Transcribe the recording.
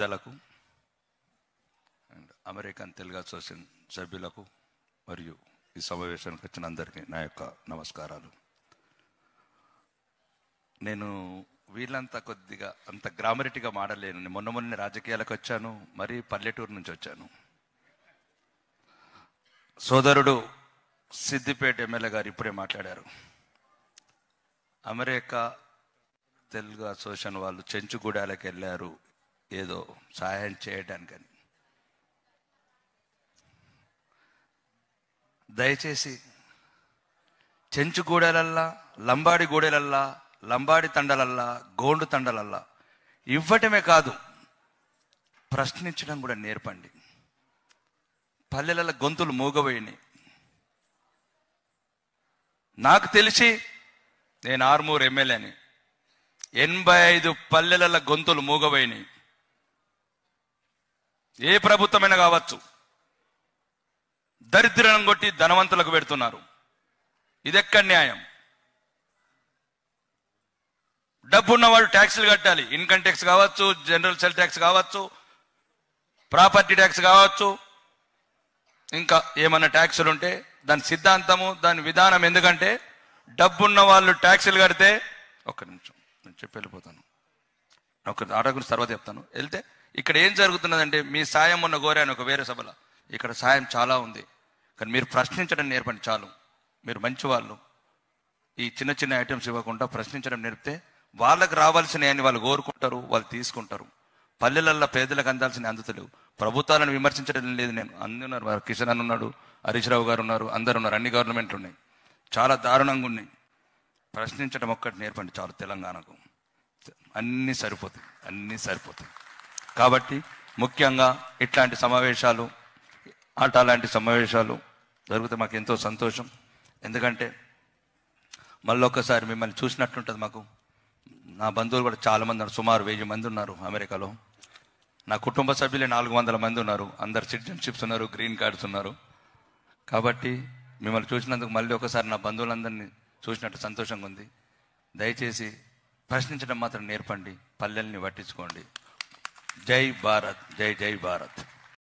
పెద్దలకు and American Telugu association సభ్యులకు మరియు ఈ సమావేశానికి వచ్చిన అందరికీ నా యొక్క నమస్కారాలు నేను వీళ్ళంతా కొద్దిగా అంత గ్రామరిటీగా మాడలేను మొన్న మొన్న రాజకీయాలకు వచ్చాను మరీ పల్లెటూరు నుంచి వచ్చాను సోదరుడు సిద్దిపేట ఎమ్మెల్యే గారు ఇప్పుడే మాట్లాడారు అమెరికా తెలుగు అసోసియేషన్ వాళ్ళు చెంచుగూడాలకు వెళ్ళారు ఏదో సహాయం చేయటానికని దయచేసి చెంచు గూడెలల్లా లంబాడి గూడెలల్లా లంబాడి తండలల్లా గోండు తండలల్లా ఇవ్వటమే కాదు ప్రశ్నించడం కూడా నేర్పండి పల్లెల గొంతులు మూగబోయినాయి నాకు తెలిసి నేను ఆర్మూర్ ఎమ్మెల్యేని ఎనభై ఐదు పల్లెల గొంతులు మూగబోయినాయి ఏ ప్రభుత్వమైనా కావచ్చు దరిద్రం కొట్టి ధనవంతులకు పెడుతున్నారు ఇదెక్కడ న్యాయం డబ్బున్న వాళ్ళు ట్యాక్సులు కట్టాలి ఇన్కమ్ ట్యాక్స్ కావచ్చు జనరల్ సెల్ ట్యాక్స్ కావచ్చు ప్రాపర్టీ ట్యాక్స్ కావచ్చు ఇంకా ఏమన్నా ట్యాక్సులు ఉంటే దాని సిద్ధాంతము దాని విధానం ఎందుకంటే డబ్బున్న వాళ్ళు ట్యాక్సులు కడితే ఒక్క నిమిషం నేను చెప్పి వెళ్ళిపోతాను ఒక ఆరోగ్యం తర్వాత చెప్తాను వెళ్తే ఇక్కడ ఏం జరుగుతున్నదంటే మీ సాయం ఉన్న కోరాను ఒక వేరే సభలో ఇక్కడ సాయం చాలా ఉంది కానీ మీరు ప్రశ్నించడం నేర్పండి చాలు మీరు మంచివాళ్ళు ఈ చిన్న చిన్న ఐటమ్స్ ఇవ్వకుండా ప్రశ్నించడం నేర్పితే వాళ్ళకి రావాల్సినవి వాళ్ళు కోరుకుంటారు వాళ్ళు తీసుకుంటారు పల్లెలల్లో పేదలకు అందాల్సిన అందుతలేవు ప్రభుత్వాలను విమర్శించడం లేదు నేను అందున్నారు కిషన్ అని ఉన్నాడు హరీష్ రావు గారు ఉన్నారు అందరు ఉన్నారు అన్ని గవర్నమెంట్లు ఉన్నాయి చాలా దారుణంగా ఉన్నాయి ప్రశ్నించడం ఒక్కటి నేర్పండి చాలు తెలంగాణకు అన్నీ సరిపోతాయి అన్నీ సరిపోతాయి కాబట్టి ముఖ్యంగా ఇట్లాంటి సమావేశాలు ఆట లాంటి సమావేశాలు జరిగితే మాకు ఎంతో సంతోషం ఎందుకంటే మళ్ళొక్కసారి మిమ్మల్ని చూసినట్టుంటుంది మాకు నా బంధువులు కూడా చాలామంది ఉన్నారు సుమారు వెయ్యి మంది ఉన్నారు అమెరికాలో నా కుటుంబ సభ్యులే నాలుగు వందల మంది ఉన్నారు అందరు సిటిజన్షిప్స్ ఉన్నారు గ్రీన్ కార్డ్స్ ఉన్నారు కాబట్టి మిమ్మల్ని చూసినందుకు మళ్ళీ ఒకసారి నా బంధువులందరినీ చూసినట్టు సంతోషంగా ఉంది దయచేసి ప్రశ్నించడం మాత్రం నేర్పండి పల్లెల్ని పట్టించుకోండి जय भारत जय जय भारत